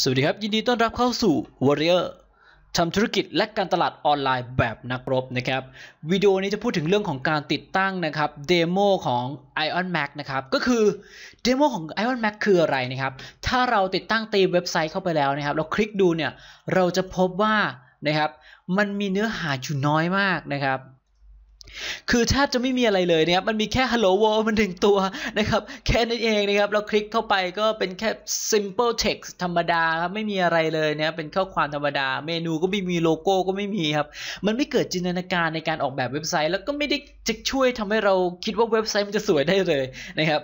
สวัสดีครับ ยินดีต้อนรับเข้าสู่ Warrior ทำธุรกิจและการตลาดออนไลน์แบบนักรบนะครับวิดีโอนี้จะพูดถึงเรื่องของการติดตั้งนะครับเดโมของ Ion Mac นะครับ ก็คือเดโมของ Ion Mac คืออะไรนะครับ ถ้าเราติดตั้งตีเว็บไซต์เข้าไปแล้วนะครับ เราคลิกดูเนี่ย เราจะพบว่านะครับมันมีเนื้อหาอยู่น้อยมากนะครับคือแทบจะไม่มีอะไรเลยนะครับ มันมีแค่ Hello World มันหนึ่งตัวนะครับ แค่นั้นเองนะครับ เราคลิกเข้าไปก็เป็นแค่ simple text ธรรมดาครับไม่มีอะไรเลยเนี่ยเป็นข้อความธรรมดา เมนูก็ไม่มีโลโก้ ก็ไม่มีครับ มันไม่เกิดจินตนาการในการออกแบบเว็บไซต์ แล้วก็ไม่ได้จะช่วยทำให้เราคิดว่าเว็บไซต์มันจะสวยได้เลยนะครับ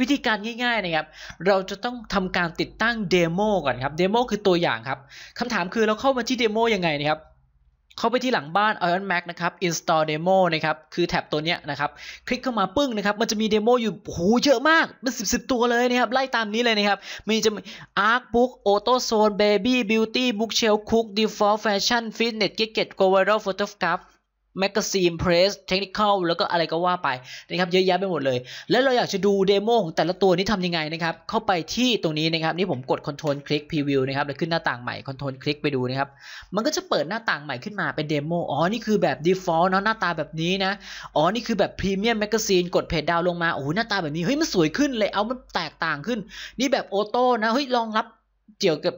วิธีการง่ายๆนะครับ เราจะต้องทำการติดตั้งเดโมก่อนครับเดโมคือตัวอย่างครับ คำถามคือเราเข้ามาที่เดโมยังไงนะครับเข้าไปที่หลังบ้าน Iron Mac นะครับ install demo นะครับ คือแท็บตัวเนี้ยนะครับ คลิกเข้ามาปึ้งนะครับ มันจะมีเดโมอยู่โหเยอะมากเป็นสิบสิบตัวเลยนะครับ ไล่ตามนี้เลยนะครับ มีจะมี Arc Book Auto Zone Baby Beauty Bookshelf Cook Default Fashion Fitness Gadget Go Viral Photograph แมกกาซีนเพรสเทคนิคอลแล้วก็อะไรก็ว่าไปนะครับเยอะแยะไปหมดเลย แล้วเราอยากจะดูเดโมของแต่ละตัวนี้ทำยังไงนะครับเข้าไปที่ตรงนี้นะครับนี่ผมกด Control คลิก Preview นะครับแล้วขึ้นหน้าต่างใหม่ Control คลิกไปดูนะครับมันก็จะเปิดหน้าต่างใหม่ขึ้นมาเป็นเดโมอ๋อนี่คือแบบ Default เนาะหน้าตาแบบนี้นะอ๋อนี่คือแบบพรีเมียมแมกกาซีนกดเพจดาวลงมาโอ้โหหน้าตาแบบนี้เฮ้ยมันสวยขึ้น เลยเอามันแตกต่างขึ้น นี่แบบออโต้นะเฮ้ยรองรับเกี่ยวกับ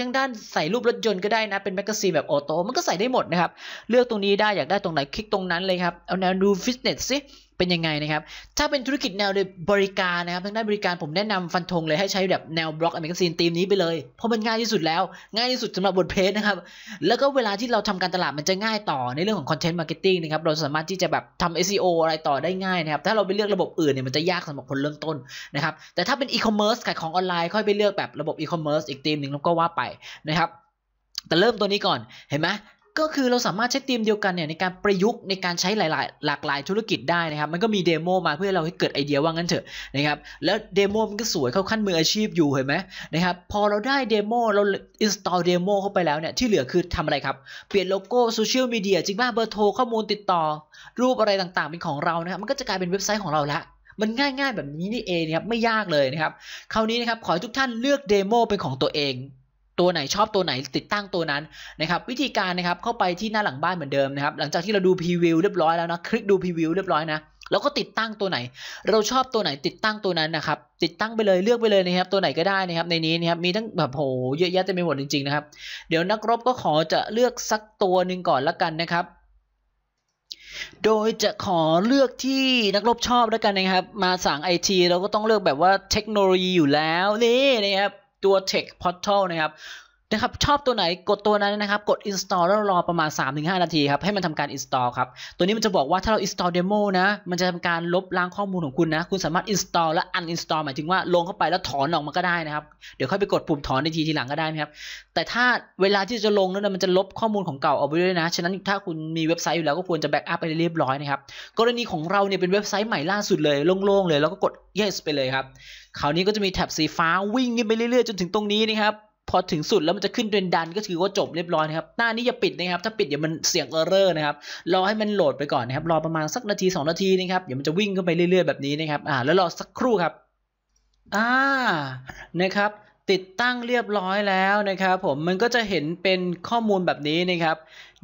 ทังด้านใส่รูปรถยนต์ก็ได้นะเป็นแมกกาซีนแบบออโต้มันก็ใส่ได้หมดนะครับ เลือกตรงนี้ได้อยากได้ตรงไหนคลิกตรงนั้นเลยครับ เอาแนว ดูฟิตเนสสิเป็นยังไงนะครับ ถ้าเป็นธุรกิจแนวบริการนะครับ ทางด้านบริการผมแนะนำฟันธงเลยให้ใช้แบบแนวบล็อกอเมริกัซีนทีมนี้ไปเลย เพราะมันง่ายที่สุดแล้ว ง่ายที่สุดสำหรับบทเพจนะครับ แล้วก็เวลาที่เราทำการตลาดมันจะง่ายต่อ ในเรื่องของคอนเทนต์มาร์เก็ตติ้งนะครับ เราสามารถที่จะแบบทำ SEO อะไรต่อได้ง่ายนะครับ ถ้าเราไปเลือกระบบอื่นเนี่ยมันจะยากสำหรับคนเริ่มต้นนะครับ แต่ถ้าเป็นอีคอมเมิร์ซขายของออนไลน์ ค่อยไปเลือกแบบระบบอีคอมเมิร์ซอีกทีมหนึ่งแล้วก็ว่าไปนะครับ แต่เริ่มตัวนี้ก่อน เห็นไหมก็คือเราสามารถใช้ธีมเดียวกันเนี่ยในการประยุกต์ในการใช้หลาย ๆ หลากหลายธุรกิจได้นะครับ มันก็มีเดโมมาเพื่อเราให้เกิดไอเดียว่างั้นเถอะนะครับ แล้วเดโมมันก็สวยเข้าขั้นมืออาชีพอยู่เห็นไหมนะครับ พอเราได้เดโมเราอินสตอลเดโมเข้าไปแล้วเนี่ย ที่เหลือคือทำอะไรครับ เปลี่ยนโลโก้โซเชียลมีเดียจริงป่าเบอร์โทร ข้อมูลติดต่อ รูปอะไรต่าง ๆ เป็นของเรานะครับ มันก็จะกลายเป็นเว็บไซต์ของเราละมันง่าย ๆ แบบนี้นี่เองนะครับ ไม่ยากเลยนะครับคราวนี้นะครับ ขอให้ทุกท่านเลือกเดโมเป็นของตัวเองตัวไหนชอบตัวไหน ติดตั้งตัวนั้นนะครับ วิธีการนะครับเข้าไปที่หน้าหลังบ้านเหมือนเดิมนะครับหลังจากที่เราดูพรีวิวเรียบร้อยแล้วนะคลิกดูพรีวิวเรียบร้อยนะแล้วก็ติดตั้งตัวไหน เราชอบตัวไหน ติดตั้งตัวนั้นนะครับ ติดตั้งไปเลยเลือกไปเลยนะครับ ตัวไหนก็ได้นะครับ ในนี้นะครับมีทั้งแบบโหเยอะแยะเต็มไปหมดจริงๆนะครับเดี๋ยวนักรบก็ขอจะเลือกสักตัวหนึ่งก่อนละกันนะครับ โดยจะขอเลือกที่นักรบชอบแล้วกันนะครับ มาสั่งไอทีเราก็ต้องเลือกแบบว่าเทคโนโลยีอยู่แล้วนี่นะครับตัว Tech Portal นะครับนะครับชอบตัวไหนกดตัวนั้นนะครับ กด install แล้วรอประมาณ 3-5 นาทีครับให้มันทำการ install ครับตัวนี้มันจะบอกว่าถ้าเรา install demo นะ มันจะทำการลบล้างข้อมูลของคุณนะ คุณสามารถ install และ uninstall หมายถึงว่าลงเข้าไปแล้วถอนออกมาก็ได้นะครับ เดี๋ยวค่อยไปกดปุ่มถอนในทีทีหลังก็ได้นะครับ แต่ถ้าเวลาที่จะลงนั้นมันจะลบข้อมูลของเก่าออกไปด้วยนะฉะนั้นถ้าคุณมีเว็บไซต์อยู่แล้วก็ควรจะแบ็กอัพไปเรียบร้อยนะครับกรณีของเราเนี่ยเป็นเว็บไซต์ใหม่ล่าสุดเลยโล่งๆเลยแล้วก็กด yes ไปเลยครับคราวนี้ก็จะมีแท็บสีฟ้าวิ่งไปเรื่อยๆจนถึงตรงนี้นะครับพอถึงสุดแล้วมันจะขึ้นเดนดันก็ถือว่าจบเรียบร้อยนะครับ หน้านี้อย่าปิดนะครับ ถ้าปิดเดี๋ยวมันเสียงเออร์เรอร์นะครับรอให้มันโหลดไปก่อนนะครับรอประมาณสักนาที2นาทีนะครับเดี๋ยวมันจะวิ่งขึ้นไปเรื่อยๆ แบบนี้นะครับอ่าแล้วรอสักครู่ครับอ่านะครับ ติดตั้งเรียบร้อยแล้วนะครับ ผมมันก็จะเห็นเป็นข้อมูลแบบนี้นะครับ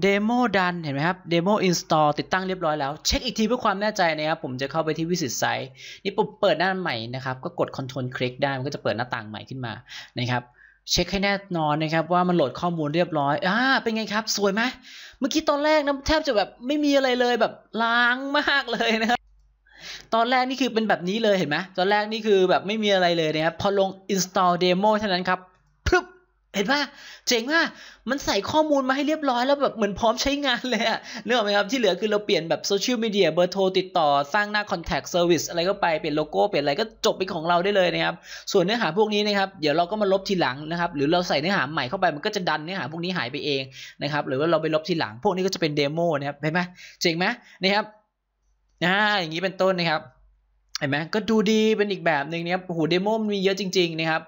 เดโมดันเห็นไหมครับเดโมอินสตอลติดตั้งเรียบร้อยแล้ว เช็คอีกทีเพื่อความแน่ใจนะครับผมจะเข้าไปที่วิสิตไซต์นี่ผมเปิดหน้าใหม่นะครับก็กดคอนโทรลคลิกได้มันก็จะเปิดหน้าต่างใหม่ขึ้นมานะครับเช็คให้แน่นอนนะครับ ว่ามันโหลดข้อมูลเรียบร้อยอ่าเป็นไงครับ สวยไหม เมื่อกี้ตอนแรกนะ แทบจะแบบไม่มีอะไรเลยแบบล้างมากเลยนะครับ ตอนแรกนี่คือเป็นแบบนี้เลยเห็นไหม ตอนแรกนี่คือแบบไม่มีอะไรเลยนะครับ พอลง install demo เท่านั้นครับเห็นปะเจ๋งปาะมันใส่ข้อมูลมาให้เรียบร้อยแล้วแบบเหมือนพร้อมใช้งานเลยอะเนื้อไหมครับที่เหลือคือเราเปลี่ยนแบบโซเชียลมีเดียเบอร์โทรติดต่อสร้างหน้าคอนแทคเซอร์วิสอะไรก็ไปเปลี่ยนโลโก้ เปลี่ยนอะไร ก็จบเป็นของเราได้เลยนะครับ ส่วนเนื้อหาพวกนี้นะครับ เดี๋ยวเราก็มาลบทีหลังนะครับ หรือเราใส่เนื้อหาใหม่เข้าไปมันก็จะดันเนื้อหาพวกนี้หายไปเองนะครับ หรือว่าเราไปลบทีหลัง พวกนี้ก็จะเป็นเดโมนะครับเห็นไหมเจ๋งไหมนะครับอ่าอย่างนี้เป็นต้นนะครับเห็นไหมก็ดูดีเป็นอีกแบบหนึ่งนะครับหูเดโมมันมีเยอะจริงๆนะครับ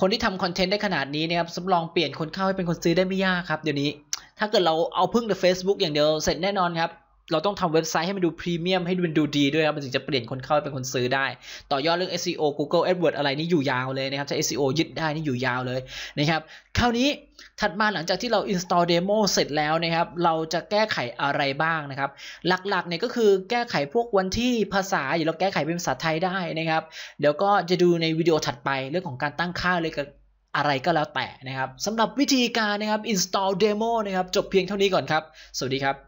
คนที่ทำคอนเทนต์ได้ขนาดนี้นะครับสำรองเปลี่ยนคนเข้าให้เป็นคนซื้อได้ไม่ยากครับ เดี๋ยวนี้ ถ้าเกิดเราเอาพึ่งแต่ Facebook อย่างเดียวเสร็จแน่นอนครับเราต้องทำเว็บไซต์ให้มันดูพรีเมียมให้มันดูดีด้วยครับมันถึงจะเปลี่ยนคนเข้าเป็นคนซื้อได้ ต่อยอดเรื่อง SEO Google AdWords อะไรนี่อยู่ยาวเลยนะครับ ถ้า SEO ยึดได้นี่อยู่ยาวเลยนะครับคราวนี้ถัดมาหลังจากที่เรา install demo เสร็จแล้วนะครับ เราจะแก้ไขอะไรบ้างนะครับ หลักๆ เนี่ยก็คือแก้ไขพวกวันที่ภาษาอย่าเราแก้ไขเป็นภาษาไทยได้นะครับเดี๋ยวก็จะดูในวิดีโอถัดไปเรื่องของการตั้งค่าเลยกับอะไรก็แล้วแต่นะครับสำหรับวิธีการนะครับ install demo นะครับจบเพียงเท่านี้ก่อนครับ สวัสดีครับ